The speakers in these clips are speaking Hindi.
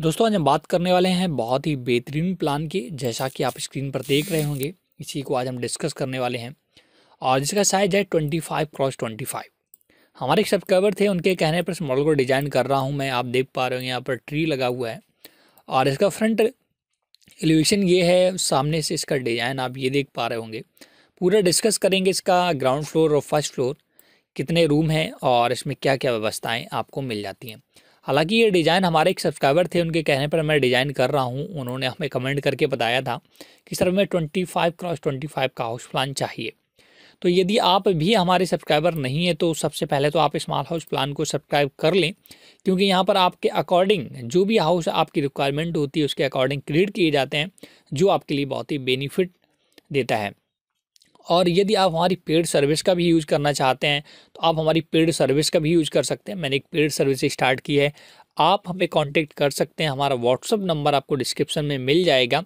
दोस्तों आज हम बात करने वाले हैं बहुत ही बेहतरीन प्लान की जैसा कि आप स्क्रीन पर देख रहे होंगे इसी को आज हम डिस्कस करने वाले हैं और जिसका साइज है twenty five cross twenty five हमारे एक सब्सक्राइबर थे उनके कहने पर इस मॉडल को डिज़ाइन कर रहा हूँ मैं आप देख पा रहे हो यहाँ पर ट्री लगा हुआ है और इसका फ्रंट एलिवेशन ये है सामने से इसका डिज़ाइन आप ये देख पा रहे होंगे पूरा डिस्कस करेंगे इसका ग्राउंड फ्लोर और फर्स्ट फ्लोर कितने रूम हैं और इसमें क्या क्या व्यवस्थाएँ आपको मिल जाती हैं हालांकि ये डिज़ाइन हमारे एक सब्सक्राइबर थे उनके कहने पर मैं डिज़ाइन कर रहा हूँ उन्होंने हमें कमेंट करके बताया था कि सर हमें twenty five cross twenty five का हाउस प्लान चाहिए तो यदि आप भी हमारे सब्सक्राइबर नहीं है तो सबसे पहले तो आप स्मॉल हाउस प्लान को सब्सक्राइब कर लें क्योंकि यहाँ पर आपके अकॉर्डिंग जो भी हाउस आपकी रिक्वायरमेंट होती है उसके अकॉर्डिंग क्रिएट किए जाते हैं जो आपके लिए बहुत ही बेनिफिट देता है और यदि आप हमारी पेड सर्विस का भी यूज़ करना चाहते हैं तो आप हमारी पेड सर्विस का भी यूज़ कर सकते हैं मैंने एक पेड सर्विस स्टार्ट की है आप हमें कांटेक्ट कर सकते हैं हमारा व्हाट्सअप नंबर आपको डिस्क्रिप्शन में मिल जाएगा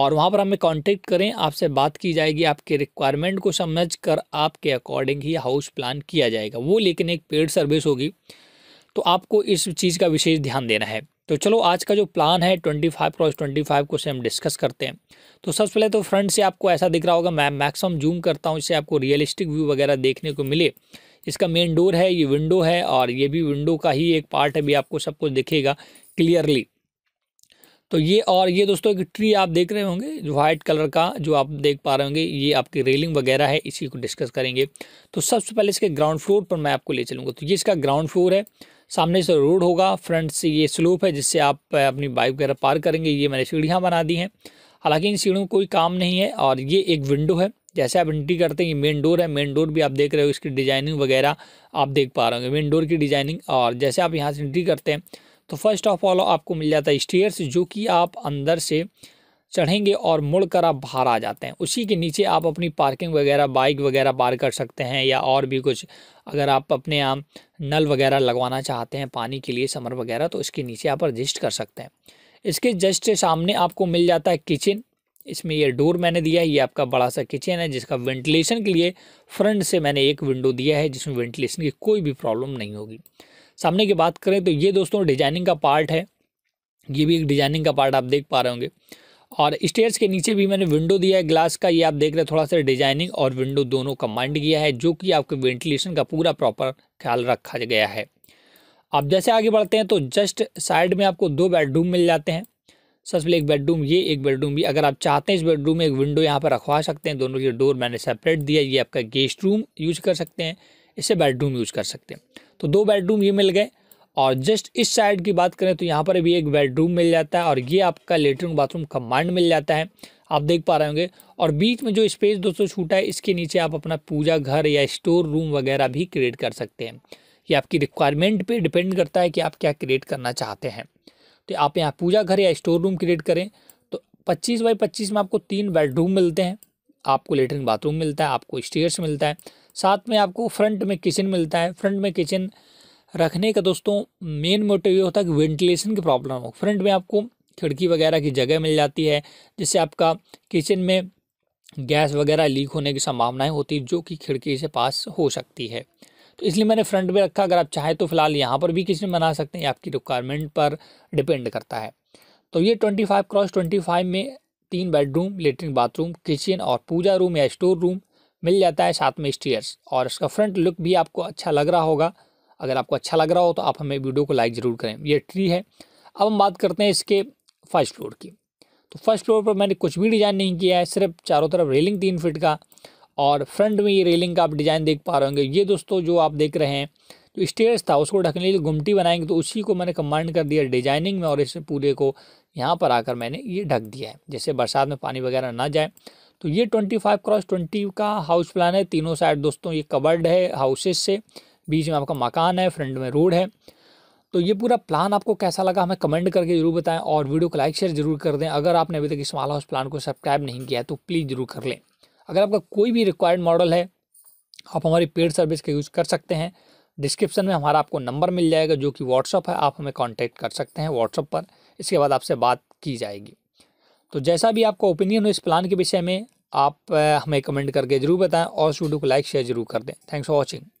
और वहाँ पर हमें कांटेक्ट करें आपसे बात की जाएगी आपके रिक्वायरमेंट को समझ कर आपके अकॉर्डिंग ही हाउस प्लान किया जाएगा वो लेकिन एक पेड सर्विस होगी तो आपको इस चीज़ का विशेष ध्यान देना है तो चलो आज का जो प्लान है twenty five cross twenty five को से हम डिस्कस करते हैं तो सबसे पहले तो फ्रंट से आपको ऐसा दिख रहा होगा मैं मैक्सिमम जूम करता हूँ इससे आपको रियलिस्टिक व्यू वगैरह देखने को मिले इसका मेन डोर है ये विंडो है और ये भी विंडो का ही एक पार्ट है भी आपको सब कुछ दिखेगा क्लियरली तो ये और ये दोस्तों एक ट्री आप देख रहे होंगे जो वाइट कलर का जो आप देख पा रहे होंगे ये आपकी रेलिंग वगैरह है इसी को डिस्कस करेंगे तो सबसे पहले इसके ग्राउंड फ्लोर पर मैं आपको ले चलूँगा तो ये इसका ग्राउंड फ्लोर है सामने से रोड होगा फ्रंट से ये स्लोप है जिससे आप अपनी बाइक वगैरह पार करेंगे ये मैंने सीढ़ियाँ बना दी हैं हालांकि इन सीढ़ियों कोई काम नहीं है और ये एक विंडो है जैसे आप एंट्री करते हैं ये मेन डोर है मेन डोर भी आप देख रहे हो इसकी डिजाइनिंग वगैरह आप देख पा रहे होंगे मेन डोर की डिजाइनिंग और जैसे आप यहाँ से एंट्री करते हैं तो फर्स्ट ऑफ ऑल आपको मिल जाता है स्टेयर्स जो कि आप अंदर से चढ़ेंगे और मुड़कर आप बाहर आ जाते हैं उसी के नीचे आप अपनी पार्किंग वगैरह बाइक वगैरह पार कर सकते हैं या और भी कुछ अगर आप अपने यहाँ नल वगैरह लगवाना चाहते हैं पानी के लिए समर वगैरह तो इसके नीचे आप रजिस्ट कर सकते हैं इसके जस्ट सामने आपको मिल जाता है किचन इसमें ये डोर मैंने दिया है ये आपका बड़ा सा किचन है जिसका वेंटिलेशन के लिए फ्रंट से मैंने एक विंडो दिया है जिसमें वेंटिलेशन की कोई भी प्रॉब्लम नहीं होगी सामने की बात करें तो ये दोस्तों डिजाइनिंग का पार्ट है ये भी एक डिजाइनिंग का पार्ट आप देख पा रहे होंगे और स्टेयर्स के नीचे भी मैंने विंडो दिया है ग्लास का ये आप देख रहे हैं थोड़ा सा डिजाइनिंग और विंडो दोनों माइंड किया है जो कि आपके वेंटिलेशन का पूरा प्रॉपर ख्याल रखा गया है आप जैसे आगे बढ़ते हैं तो जस्ट साइड में आपको दो बेडरूम मिल जाते हैं सबसे पहले एक बेडरूम ये एक बेडरूम भी अगर आप चाहते हैं इस बेडरूम में एक विंडो यहाँ पर रखवा सकते हैं दोनों के डोर मैंने सेपरेट दिया ये आपका गेस्ट रूम यूज कर सकते हैं इससे बेडरूम यूज कर सकते हैं तो दो बेडरूम ये मिल गए और जस्ट इस साइड की बात करें तो यहाँ पर भी एक बेडरूम मिल जाता है और ये आपका लेटरिन बाथरूम कमांड मिल जाता है आप देख पा रहे होंगे और बीच में जो स्पेस दोस्तों छूटा है इसके नीचे आप अपना पूजा घर या स्टोर रूम वगैरह भी क्रिएट कर सकते हैं ये आपकी रिक्वायरमेंट पे डिपेंड करता है कि आप क्या क्रिएट करना चाहते हैं तो आप यहाँ पूजा घर या स्टोर रूम क्रिएट करें तो पच्चीस बाई पच्चीस में आपको तीन बेडरूम मिलते हैं आपको लेटरिन बाथरूम मिलता है आपको स्टेयर्स मिलता है साथ में आपको फ्रंट में किचन मिलता है फ्रंट में किचन रखने का दोस्तों मेन मोटिव ये होता है कि वेंटिलेशन की प्रॉब्लम हो फ्रंट में आपको खिड़की वगैरह की जगह मिल जाती है जिससे आपका किचन में गैस वगैरह लीक होने की संभावनाएं होती जो कि खिड़की से पास हो सकती है तो इसलिए मैंने फ्रंट में रखा अगर आप चाहें तो फिलहाल यहाँ पर भी किचन बना सकते हैं आपकी रिक्वायरमेंट पर डिपेंड करता है तो ये twenty five cross twenty five में तीन बेडरूम लेटरिन बाथरूम किचन और पूजा रूम या स्टोर रूम मिल जाता है साथ में स्टेयर्स और इसका फ्रंट लुक भी आपको अच्छा लग रहा होगा अगर आपको अच्छा लग रहा हो तो आप हमें वीडियो को लाइक ज़रूर करें ये ट्री है अब हम बात करते हैं इसके फर्स्ट फ्लोर की तो फर्स्ट फ्लोर पर मैंने कुछ भी डिज़ाइन नहीं किया है सिर्फ चारों तरफ रेलिंग तीन फिट का और फ्रंट में ये रेलिंग का आप डिज़ाइन देख पा रहे होंगे ये दोस्तों जो आप देख रहे हैं जो स्टेयर्स था उसको ढकने के लिए गुमटी बनाएंगे तो उसी को मैंने कम्बाइंड कर दिया डिजाइनिंग में और इस पूरे को यहाँ पर आकर मैंने ये ढक दिया है जैसे बरसात में पानी वगैरह ना जाए तो ये ट्वेंटी फाइव क्रॉस ट्वेंटी का हाउस प्लान है तीनों साइड दोस्तों ये कवर्ड है हाउसेस से बीच में आपका मकान है फ्रंट में रोड है तो ये पूरा प्लान आपको कैसा लगा हमें कमेंट करके जरूर बताएं और वीडियो को लाइक शेयर जरूर कर दें अगर आपने अभी तक इस माला हाउस प्लान को सब्सक्राइब नहीं किया है तो प्लीज़ जरूर कर लें अगर आपका कोई भी रिक्वायर्ड मॉडल है आप हमारी पेड सर्विस का यूज़ कर सकते हैं डिस्क्रिप्शन में हमारा आपको नंबर मिल जाएगा जो कि व्हाट्सअप है आप हमें कॉन्टैक्ट कर सकते हैं व्हाट्सअप पर इसके बाद आपसे बात की जाएगी तो जैसा भी आपका ओपिनियन हो इस प्लान के विषय में आप हमें कमेंट करके जरूर बताएं और उस वीडियो को लाइक शेयर जरूर कर दें थैंक्स फॉर वॉचिंग